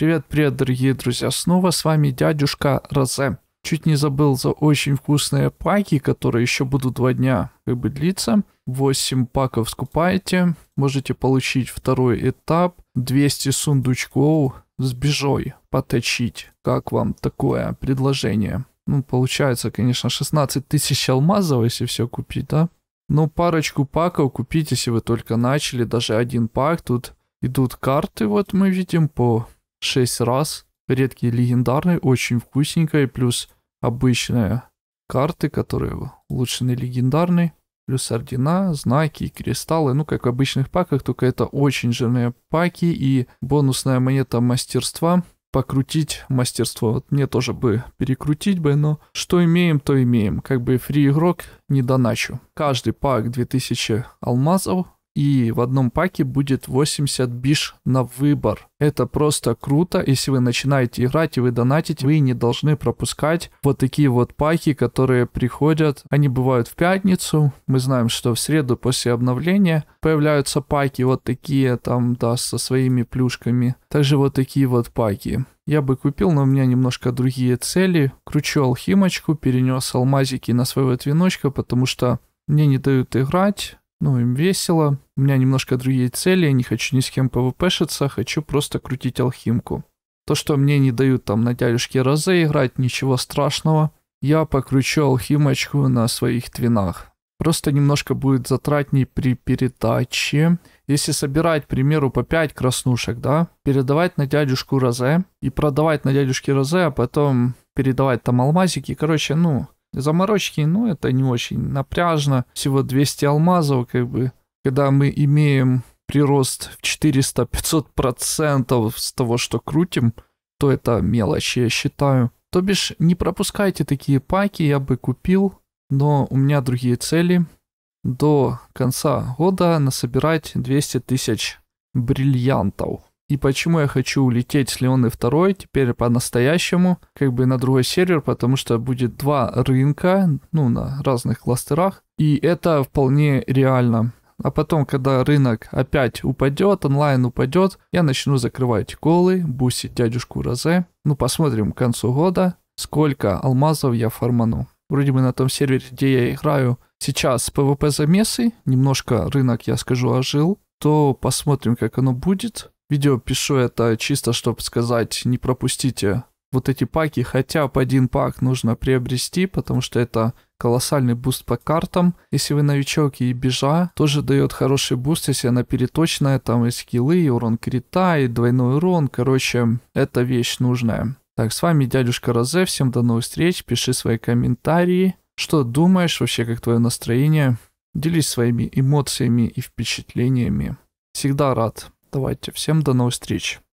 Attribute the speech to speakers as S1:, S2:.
S1: Привет, привет, дорогие друзья. Снова с вами дядюшка Розе. Чуть не забыл за очень вкусные паки, которые еще будут два дня как бы длиться. 8 паков скупаете, можете получить второй этап, 200 сундучков с бежой поточить. Как вам такое предложение? Ну, получается, конечно, 16 тысяч алмазов, если все купить, да? Но ну, парочку паков купить, если вы только начали, даже один пак. Тут идут карты, вот мы видим по 6 раз. Редкие легендарные, очень вкусненькая, плюс обычные карты, которые улучшены легендарной, плюс ордена, знаки, кристаллы, ну как в обычных паках, только это очень жирные паки и бонусная монета мастерства, покрутить мастерство. Вот мне тоже бы перекрутить бы, но что имеем, то имеем. Как бы фри игрок не доначу. Каждый пак 2000 алмазов, и в одном паке будет 80 биш на выбор. Это просто круто. Если вы начинаете играть и вы донатите, вы не должны пропускать вот такие вот паки, которые приходят. Они бывают в пятницу. Мы знаем, что в среду после обновления появляются паки вот такие там, да, со своими плюшками. Также вот такие вот паки. Я бы купил, но у меня немножко другие цели. Кручу алхимочку, перенес алмазики на своего твиночка, потому что мне не дают играть. Ну, им весело. У меня немножко другие цели. Я не хочу ни с кем пвпшиться. Хочу просто крутить алхимку. То, что мне не дают там на дядюшке Розе играть, ничего страшного. Я покручу алхимочку на своих твинах. Просто немножко будет затратней при передаче. Если собирать, к примеру, по 5 краснушек, да, передавать на дядюшку Розе и продавать на дядюшке Розе, а потом передавать там алмазики. Короче, ну, заморочки, но это не очень напряжно. Всего 200 алмазов, как бы. Когда мы имеем прирост в 400-500% процентов с того, что крутим, то это мелочи, я считаю. То бишь, не пропускайте такие паки, я бы купил, но у меня другие цели. До конца года насобирать 200 тысяч бриллиантов и почему я хочу улететь с Леоны второй, теперь по-настоящему, как бы на другой сервер, потому что будет два рынка, ну, на разных кластерах, и это вполне реально. А потом, когда рынок опять упадет, онлайн упадет, я начну закрывать колы, бусить дядюшку Розе. Ну, посмотрим к концу года, сколько алмазов я форману. Вроде бы на том сервере, где я играю, сейчас PvP замесы, немножко рынок, я скажу, ожил, то посмотрим, как оно будет. Видео пишу это чисто, чтобы сказать, не пропустите вот эти паки, хотя по один пак нужно приобрести, потому что это колоссальный буст по картам. Если вы новичок и бежа, тоже дает хороший буст, если она переточная, там и скиллы, и урон крита, и двойной урон, короче, это вещь нужная. Так, с вами дядюшка Розе, всем до новых встреч, пиши свои комментарии, что думаешь вообще, как твое настроение, делись своими эмоциями и впечатлениями. Всегда рад. Давайте, всем до новых встреч.